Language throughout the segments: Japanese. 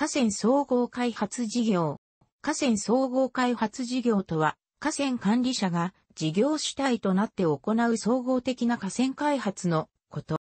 河川総合開発事業。河川総合開発事業とは、河川管理者が事業主体となって行う総合的な河川開発のこと。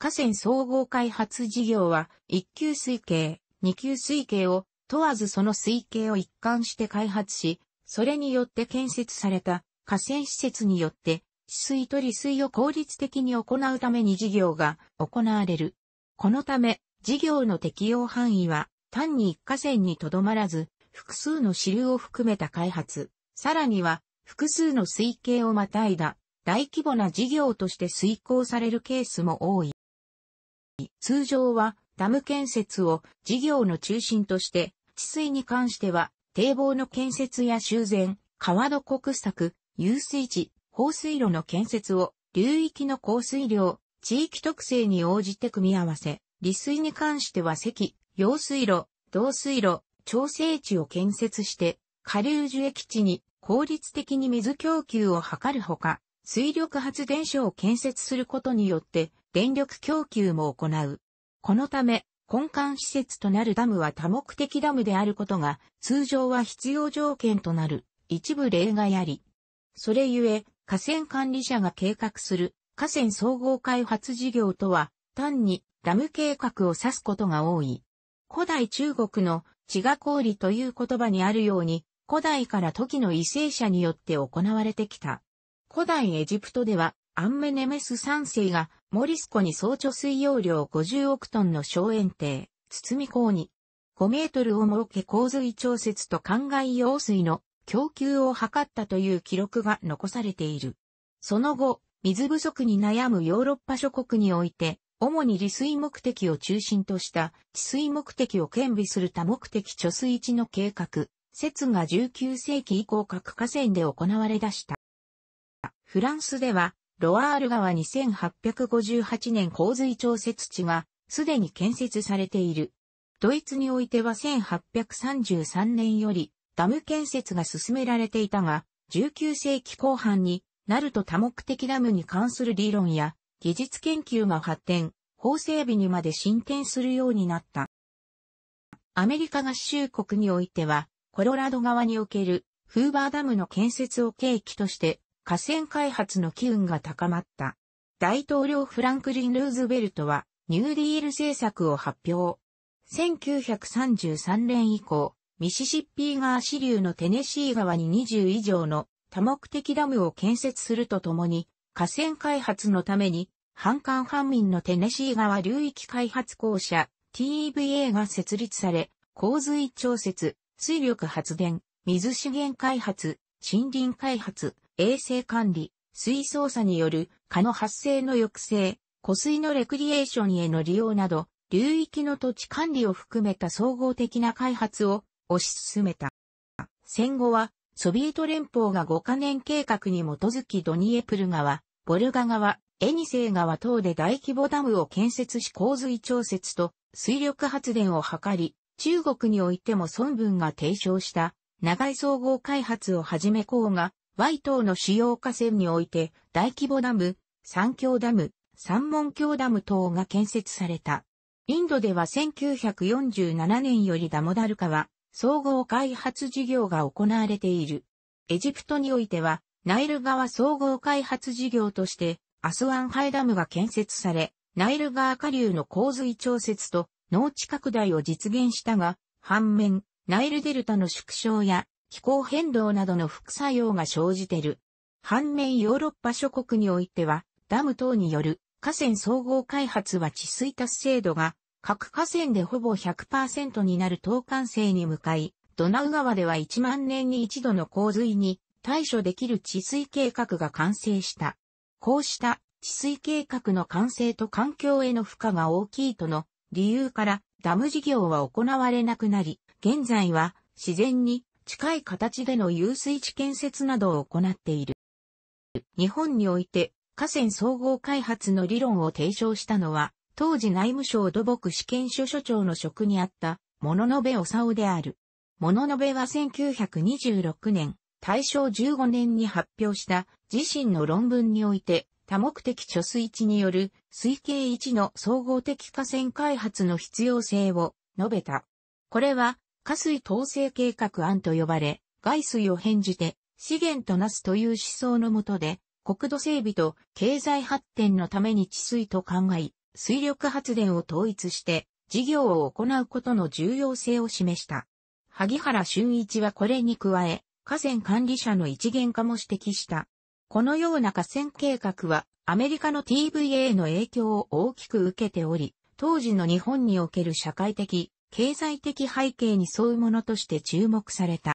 河川総合開発事業は、1級水系、2級水系を問わずその水系を一貫して開発し、それによって建設された河川施設によって、取水と利水を効率的に行うために事業が行われる。このため、事業の適用範囲は単に一過線にとどまらず、複数の支流を含めた開発、さらには複数の水系をまたいだ大規模な事業として遂行されるケースも多い。通常はダム建設を事業の中心として、治水に関しては堤防の建設や修繕、川の国策、遊水地、放水路の建設を流域の降水量、地域特性に応じて組み合わせ、利水に関しては石、用水路、導水路、調整池を建設して、下流樹液地に効率的に水供給を図るほか、水力発電所を建設することによって、電力供給も行う。このため、根幹施設となるダムは多目的ダムであることが、通常は必要条件となる、一部例外あり。それゆえ、河川管理者が計画する、河川総合開発事業とは、単にダム計画を指すことが多い。古代中国の地が氷という言葉にあるように、古代から時の為政者によって行われてきた。古代エジプトでは、アンメネメス3世がモリスコに総貯水容量50億トンの小園庭、包港に5メートルを設け洪水調節と灌漑用水の供給を図ったという記録が残されている。その後、水不足に悩むヨーロッパ諸国において、主に利水目的を中心とした治水目的を兼備する多目的貯水池の計画、説が19世紀以降各河川で行われ出した。フランスでは、ロワール川2858年洪水調節地がすでに建設されている。ドイツにおいては1833年よりダム建設が進められていたが、19世紀後半になると多目的ダムに関する理論や技術研究が発展、法整備にまで進展するようになった。アメリカ合衆国においては、コロラド側におけるフーバーダムの建設を契機として河川開発の機運が高まった。大統領フランクリン・ルーズベルトはニューディール政策を発表。1933年以降、ミシシッピー川支流のテネシー川に20以上の多目的ダムを建設するとともに、河川開発のために半官半民のテネシー川流域開発公社 TVA が設立され、洪水調節、水力発電、水資源開発、森林開発、衛生管理、水操作による蚊の発生の抑制、湖水のレクリエーションへの利用など、流域の土地管理を含めた総合的な開発を推し進めた。戦後は、ソビエト連邦が5カ年計画に基づきドニエプル川、ボルガ川、エニセイ川等で大規模ダムを建設し洪水調節と水力発電を図り、中国においても孫文が提唱した長い総合開発をはじめこうが、Y 等の主要河川において大規模ダム、三峡ダム、三門峡ダム等が建設された。インドでは1947年よりダモダル川、総合開発事業が行われている。エジプトにおいては、ナイル川総合開発事業として、アスワンハイダムが建設され、ナイル川下流の洪水調節と農地拡大を実現したが、反面、ナイルデルタの縮小や気候変動などの副作用が生じてる。反面ヨーロッパ諸国においては、ダム等による河川総合開発は治水達制度が、各河川でほぼ100%になる東関西に向かい、ドナウ川では1万年に一度の洪水に対処できる治水計画が完成した。こうした治水計画の完成と環境への負荷が大きいとの理由からダム事業は行われなくなり、現在は自然に近い形での遊水地建設などを行っている。日本において河川総合開発の理論を提唱したのは、当時内務省土木試験所所長の職にあった、物の部おさおである。物の部は1926年、大正15年に発表した自身の論文において、多目的貯水池による推計置の総合的河川開発の必要性を述べた。これは、河水統制計画案と呼ばれ、外水を返じて資源となすという思想のもとで、国土整備と経済発展のために治水と考え、水力発電を統一して事業を行うことの重要性を示した。萩原俊一はこれに加え、河川管理者の一元化も指摘した。このような河川計画はアメリカの TVA の影響を大きく受けており、当時の日本における社会的、経済的背景に沿うものとして注目された。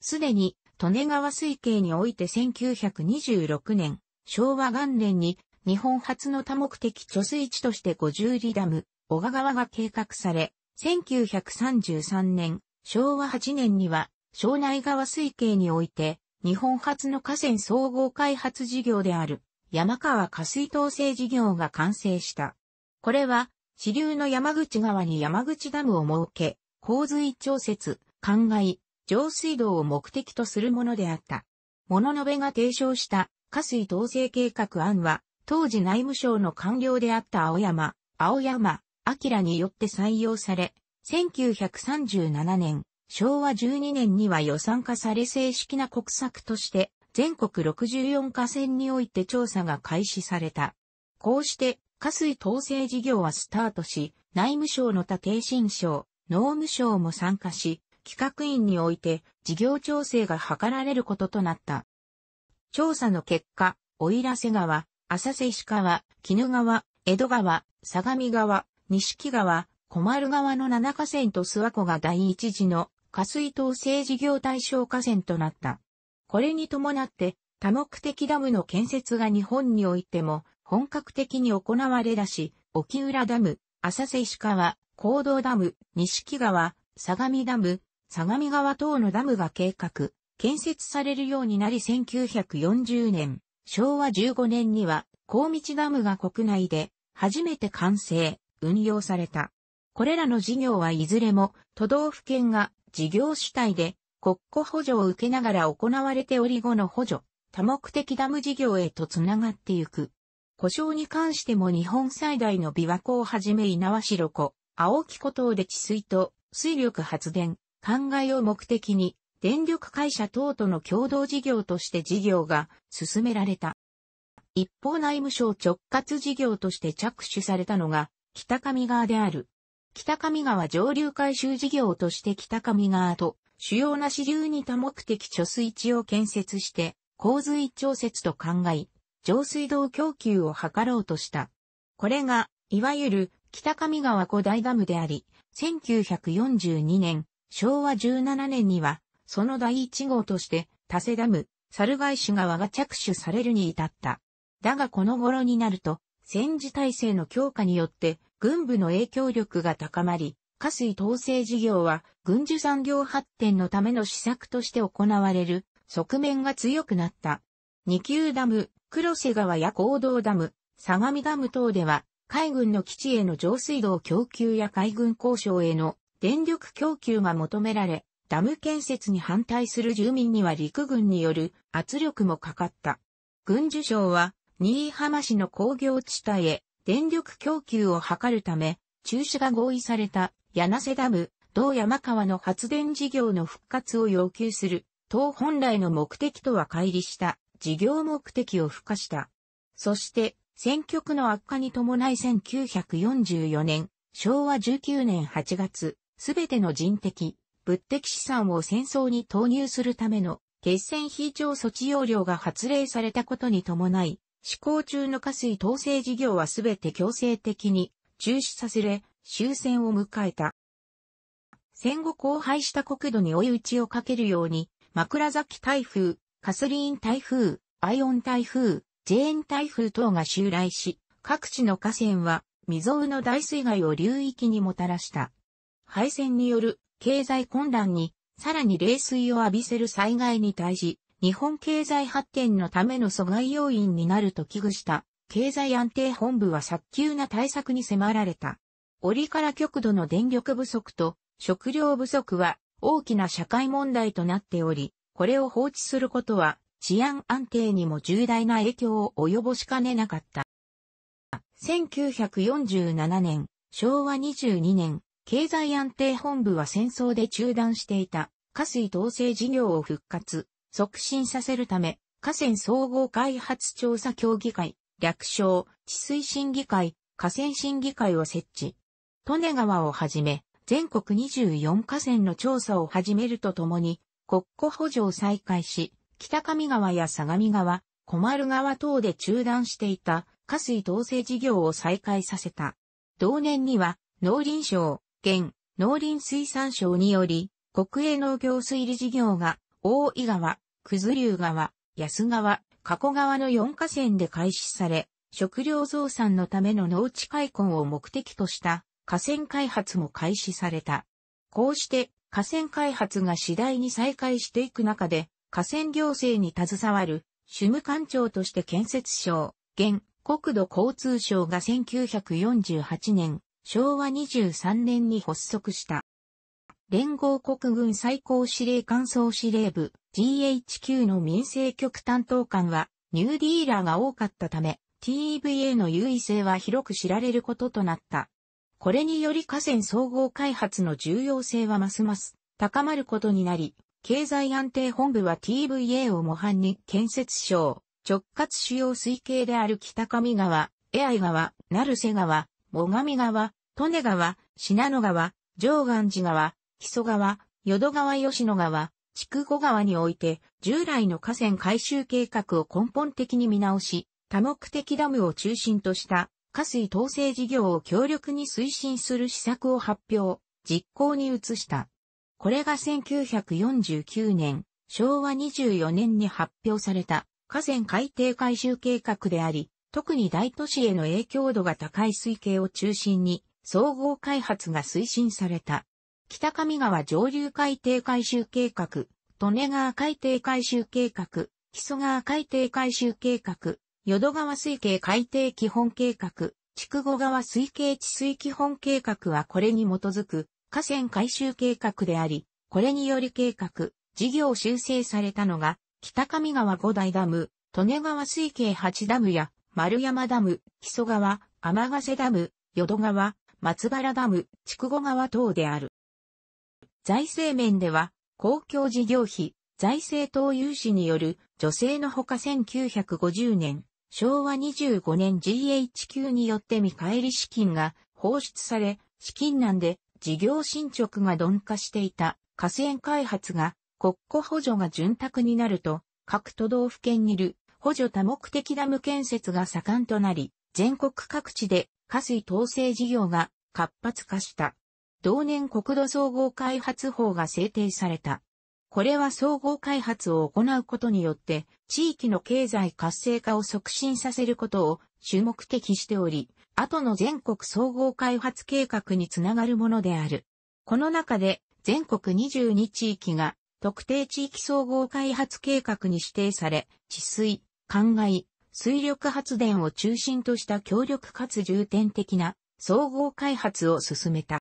すでに、利根川水系において1926年、昭和元年に日本初の多目的貯水池として50里ダム、小賀川が計画され、1933年、昭和8年には、庄内川水系において日本初の河川総合開発事業である山川下水統制事業が完成した。これは支流の山口川に山口ダムを設け、洪水調節、灌漑、上水道を目的とするものであった。物のべが提唱した下水統制計画案は、当時内務省の官僚であった青山、青山、明によって採用され、1937年、昭和12年には予算化され正式な国策として全国64河川において調査が開始された。こうして河水統制事業はスタートし、内務省の他定新省、農務省も参加し、企画院において事業調整が図られることとなった。調査の結果、お入瀬川、浅瀬石川、鬼怒川、江戸川、相模川、錦川、小丸川の七河川と諏訪湖が第一次の下水統制事業対象河川となった。これに伴って、多目的ダムの建設が日本においても本格的に行われだし、沖浦ダム、浅瀬石川、行動ダム、西木川、相模ダム、相模川等のダムが計画、建設されるようになり1940年、昭和15年には、高道ダムが国内で初めて完成、運用された。これらの事業はいずれも都道府県が事業主体で国庫補助を受けながら行われており後の補助、多目的ダム事業へとつながってゆく。故障に関しても日本最大の琵琶湖をはじめ猪苗代湖、青木湖等で治水と水力発電、灌漑を目的に電力会社等との共同事業として事業が進められた。一方内務省直轄事業として着手されたのが北上川である。北上川上流回収事業として北上川と主要な支流に多目的貯水池を建設して、洪水調節と考え、上水道供給を図ろうとした。これが、いわゆる北上川古代ダムであり、1942年、昭和17年には、その第1号として、多瀬ダム、猿返し川が着手されるに至った。だがこの頃になると、戦時体制の強化によって、軍部の影響力が高まり、下水統制事業は軍需産業発展のための施策として行われる側面が強くなった。二級ダム、黒瀬川や行動ダム、相模ダム等では、海軍の基地への上水道供給や海軍交渉への電力供給が求められ、ダム建設に反対する住民には陸軍による圧力もかかった。軍需省は、新居浜市の工業地帯へ電力供給を図るため、中止が合意された柳瀬ダム、同山川の発電事業の復活を要求する、党本来の目的とは乖離した事業目的を付加した。そして、選挙区の悪化に伴い1944年、昭和19年8月、すべての人的、物的資産を戦争に投入するための、決戦非常措置要領が発令されたことに伴い、施行中の下水統制事業はすべて強制的に中止させれ、終戦を迎えた。戦後荒廃した国土に追い打ちをかけるように、枕崎台風、カスリーン台風、アイオン台風、ジェーン台風等が襲来し、各地の河川は未曾有の大水害を流域にもたらした。敗戦による経済混乱に、さらに冷水を浴びせる災害に対し、日本経済発展のための阻害要因になると危惧した、経済安定本部は早急な対策に迫られた。折から極度の電力不足と食料不足は大きな社会問題となっており、これを放置することは治安安定にも重大な影響を及ぼしかねなかった。1947年、昭和22年、経済安定本部は戦争で中断していた、下水統制事業を復活。促進させるため、河川総合開発調査協議会、略称、治水審議会、河川審議会を設置。利根川をはじめ、全国24河川の調査を始めるとともに、国庫補助を再開し、北上川や相模川、小丸川等で中断していた、河水統制事業を再開させた。同年には、農林省、県、農林水産省により、国営農業水利事業が大井川、九頭竜川、安川、加古川の4河川で開始され、食料増産のための農地開墾を目的とした河川開発も開始された。こうして河川開発が次第に再開していく中で、河川行政に携わる主務官庁として建設省、現国土交通省が1948年、昭和23年に発足した。連合国軍最高司令官総司令部 GHQ の民政局担当官はニューディーラーが多かったため TVA の優位性は広く知られることとなった。これにより河川総合開発の重要性はますます高まることになり、経済安定本部は TVA を模範に建設省、直轄主要水系である北上川、江合川、成瀬川、最上川、利根川、信濃川、上岸寺川、木曽川、淀川吉野川、筑後川において、従来の河川改修計画を根本的に見直し、多目的ダムを中心とした河水統制事業を強力に推進する施策を発表、実行に移した。これが1949年、昭和24年に発表された河川海底改修計画であり、特に大都市への影響度が高い水系を中心に総合開発が推進された。北上川上流海底改修計画、利根川海底改修計画、木曽川海底改修計画、淀川水系海底基本計画、筑後川水系治水基本計画はこれに基づく河川改修計画であり、これにより計画、事業修正されたのが、北上川五大ダム、利根川水系八ダムや、丸山ダム、木曽川、天ヶ瀬ダム、淀川、松原ダム、筑後川等である。財政面では、公共事業費、財政等融資による女性のほか1950年、昭和25年 GHQ によって見返り資金が放出され、資金難で事業進捗が鈍化していた河川開発が国庫補助が潤沢になると、各都道府県にいる補助多目的ダム建設が盛んとなり、全国各地で河水統制事業が活発化した。同年国土総合開発法が制定された。これは総合開発を行うことによって、地域の経済活性化を促進させることを主目的しており、後の全国総合開発計画につながるものである。この中で、全国22地域が特定地域総合開発計画に指定され、治水、灌漑、水力発電を中心とした協力かつ重点的な総合開発を進めた。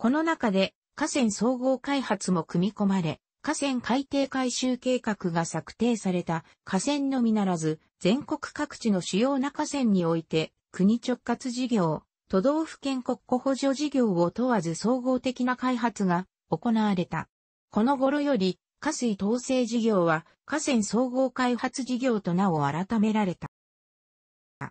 この中で河川総合開発も組み込まれ、河川海底改修計画が策定された河川のみならず、全国各地の主要な河川において、国直轄事業、都道府県国庫補助事業を問わず総合的な開発が行われた。この頃より、河水統制事業は河川総合開発事業と名を改められた。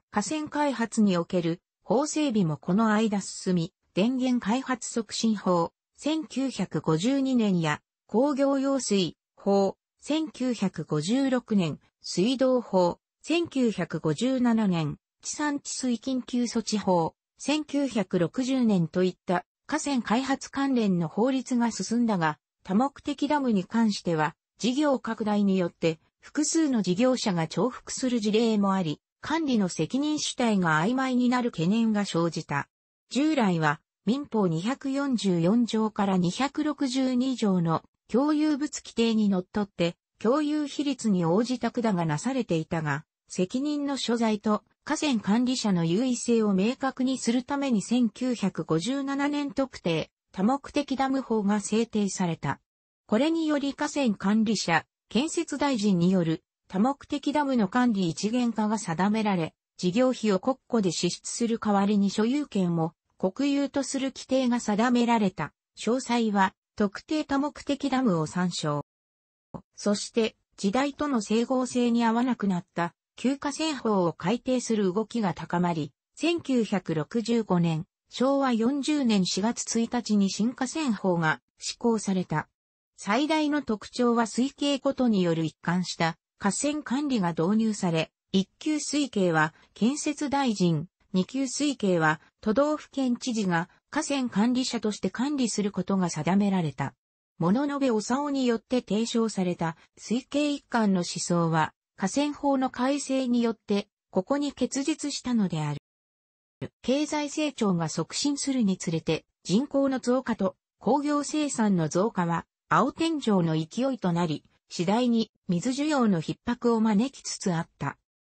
河川開発における法整備もこの間進み、電源開発促進法、1952年や工業用水法、1956年、水道法、1957年、地産地水緊急措置法、1960年といった河川開発関連の法律が進んだが、多目的ダムに関しては、事業拡大によって複数の事業者が重複する事例もあり、管理の責任主体が曖昧になる懸念が生じた。従来は民法244条から262条の共有物規定にのっとって、共有比率に応じた管がなされていたが、責任の所在と河川管理者の優位性を明確にするために1957年特定、多目的ダム法が制定された。これにより河川管理者、建設大臣による多目的ダムの管理一元化が定められ、事業費を国庫で支出する代わりに所有権を国有とする規定が定められた。詳細は特定多目的ダムを参照。そして時代との整合性に合わなくなった旧河川法を改定する動きが高まり、1965年、昭和40年4月1日に新河川法が施行された。最大の特徴は水系ごとによる一貫した河川管理が導入され、一級水系は建設大臣、二級水系は都道府県知事が河川管理者として管理することが定められた。物延べおさおによって提唱された水系一貫の思想は河川法の改正によってここに結実したのである。経済成長が促進するにつれて人口の増加と工業生産の増加は青天井の勢いとなり、次第に水需要の逼迫を招きつつあった。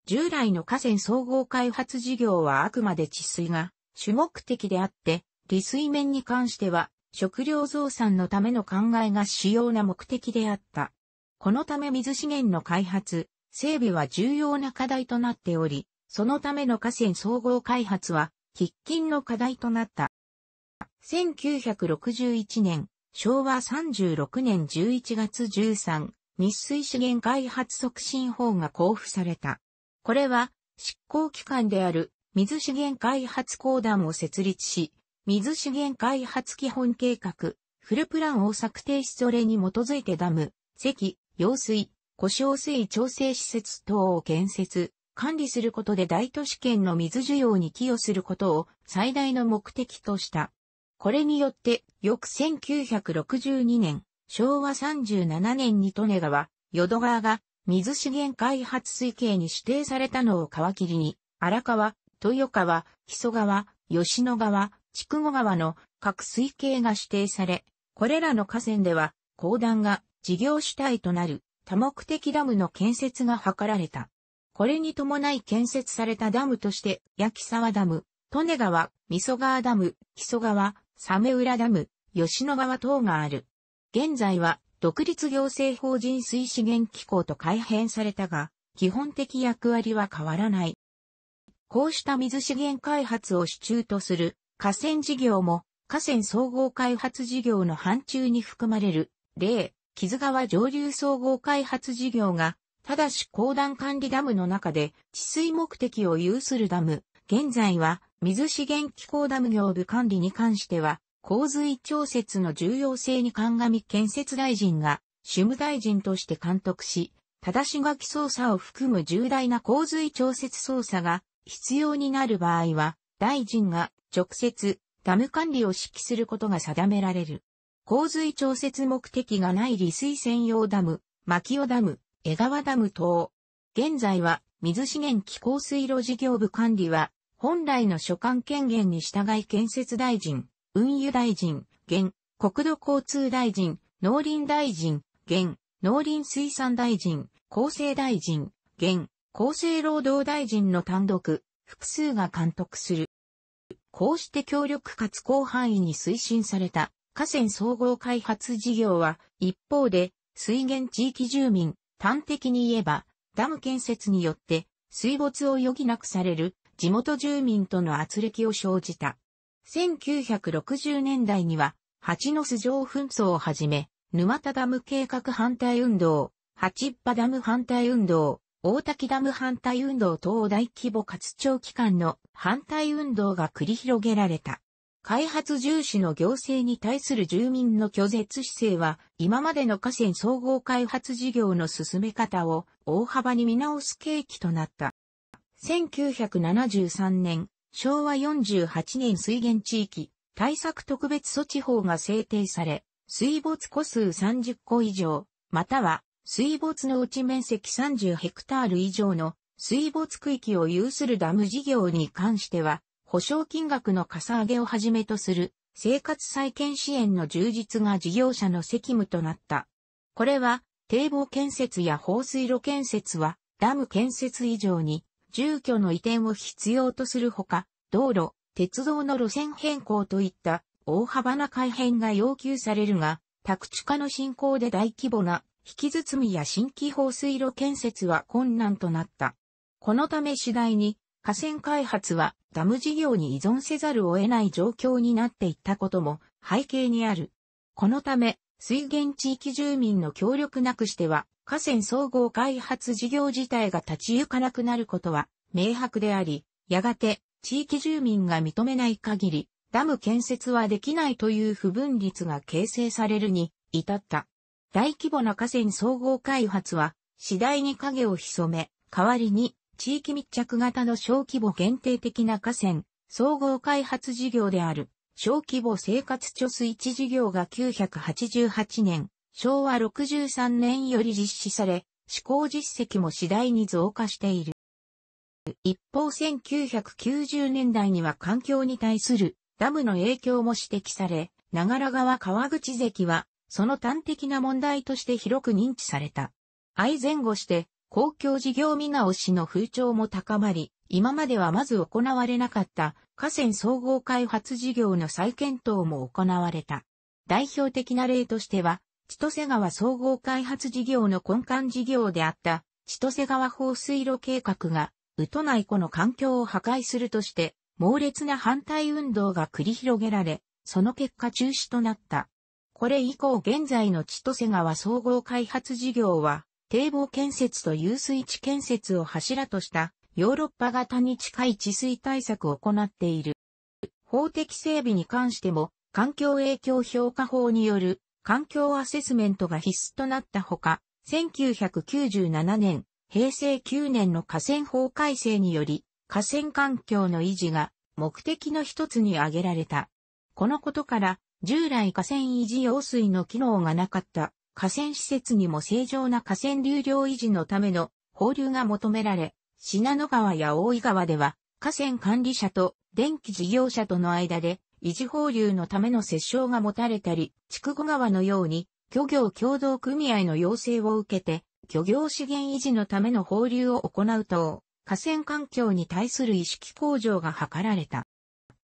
従来の河川総合開発事業はあくまで治水が主目的であって、利水面に関しては食料増産のための考えが主要な目的であった。このため水資源の開発、整備は重要な課題となっており、そのための河川総合開発は喫緊の課題となった。1961年、昭和36年11月13、日水資源開発促進法が交付された。これは、執行機関である水資源開発公団を設立し、水資源開発基本計画、フルプランを策定しそれに基づいてダム、石、用水、故障水調整施設等を建設、管理することで大都市圏の水需要に寄与することを最大の目的とした。これによって、翌1962年、昭和37年に利根川、淀川が水資源開発推計に指定されたのを皮切りに、荒川、豊川、木曽川、吉野川、筑後川の各水系が指定され、これらの河川では、公団が事業主体となる多目的ダムの建設が図られた。これに伴い建設されたダムとして、焼沢ダム、利根川、味噌川ダム、木曽川、鮫浦ダム、吉野川等がある。現在は独立行政法人水資源機構と改変されたが、基本的役割は変わらない。こうした水資源開発を主中とする河川事業も河川総合開発事業の範疇に含まれる例、木津川上流総合開発事業が、ただし高段管理ダムの中で治水目的を有するダム、現在は水資源機構ダム業務管理に関しては洪水調節の重要性に鑑み建設大臣が、主務大臣として監督し、正し書き操作を含む重大な洪水調節操作が必要になる場合は、大臣が直接ダム管理を指揮することが定められる。洪水調節目的がない利水専用ダム、牧尾ダム、江川ダム等。現在は水資源気候水路事業部管理は、本来の所管権限に従い建設大臣、運輸大臣、現、国土交通大臣、農林大臣、現、農林水産大臣、厚生大臣、現、厚生労働大臣の単独、複数が監督する。こうして協力かつ広範囲に推進された河川総合開発事業は、一方で、水源地域住民、端的に言えば、ダム建設によって水没を余儀なくされる地元住民との圧力を生じた。1960年代には、八の巣城紛争をはじめ、沼田ダム計画反対運動、八っ端ダム反対運動、大滝ダム反対運動等大規模活長期間の反対運動が繰り広げられた。開発重視の行政に対する住民の拒絶姿勢は、今までの河川総合開発事業の進め方を大幅に見直す契機となった。1973年、昭和48年水源地域対策特別措置法が制定され、水没個数30個以上、または水没の内ち面積30ヘクタール以上の水没区域を有するダム事業に関しては、保証金額のかさ上げをはじめとする生活再建支援の充実が事業者の責務となった。これは堤防建設や放水路建設はダム建設以上に住居の移転を必要とするほか、道路、鉄道の路線変更といった大幅な改変が要求されるが、宅地化の進行で大規模な引き包みや新規放水路建設は困難となった。このため次第に河川開発はダム事業に依存せざるを得ない状況になっていったことも背景にある。このため水源地域住民の協力なくしては、河川総合開発事業自体が立ち行かなくなることは明白であり、やがて地域住民が認めない限り、ダム建設はできないという不分率が形成されるに至った。大規模な河川総合開発は次第に影を潜め、代わりに地域密着型の小規模限定的な河川総合開発事業である。小規模生活貯水池事業が988年、昭和63年より実施され、施行実績も次第に増加している。一方1990年代には環境に対するダムの影響も指摘され、長良川川口関は、その端的な問題として広く認知された。愛前後して、公共事業見直しの風潮も高まり、今まではまず行われなかった河川総合開発事業の再検討も行われた。代表的な例としては、千歳川総合開発事業の根幹事業であった千歳川放水路計画が、宇都内湖の環境を破壊するとして、猛烈な反対運動が繰り広げられ、その結果中止となった。これ以降現在の千歳川総合開発事業は、堤防建設と遊水地建設を柱としたヨーロッパ型に近い治水対策を行っている。法的整備に関しても、環境影響評価法による環境アセスメントが必須となったほか、1997年、平成9年の河川法改正により、河川環境の維持が目的の一つに挙げられた。このことから、従来河川維持用水の機能がなかった河川施設にも正常な河川流量維持のための放流が求められ、信濃川や大井川では、河川管理者と電気事業者との間で、維持放流のための折衝が持たれたり、筑後川のように、漁業協同組合の要請を受けて、漁業資源維持のための放流を行うと、河川環境に対する意識向上が図られた。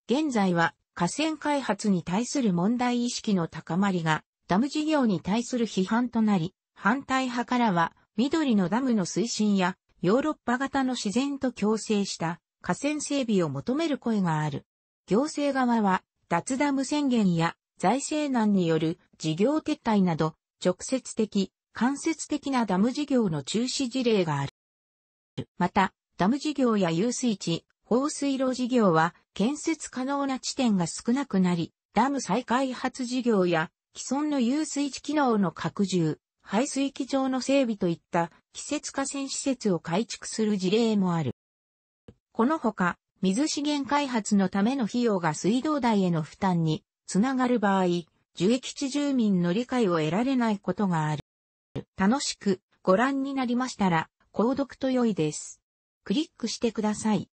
現在は、河川開発に対する問題意識の高まりが、ダム事業に対する批判となり、反対派からは、緑のダムの推進やヨーロッパ型の自然と共生した河川整備を求める声がある。行政側は脱ダム宣言や財政難による事業撤退など直接的、間接的なダム事業の中止事例がある。また、ダム事業や遊水地、放水路事業は建設可能な地点が少なくなり、ダム再開発事業や既存の遊水地機能の拡充、排水機場の整備といった季節河川施設を改築する事例もある。このほか、水資源開発のための費用が水道代への負担につながる場合、受益地住民の理解を得られないことがある。楽しくご覧になりましたら、購読と良いです。クリックしてください。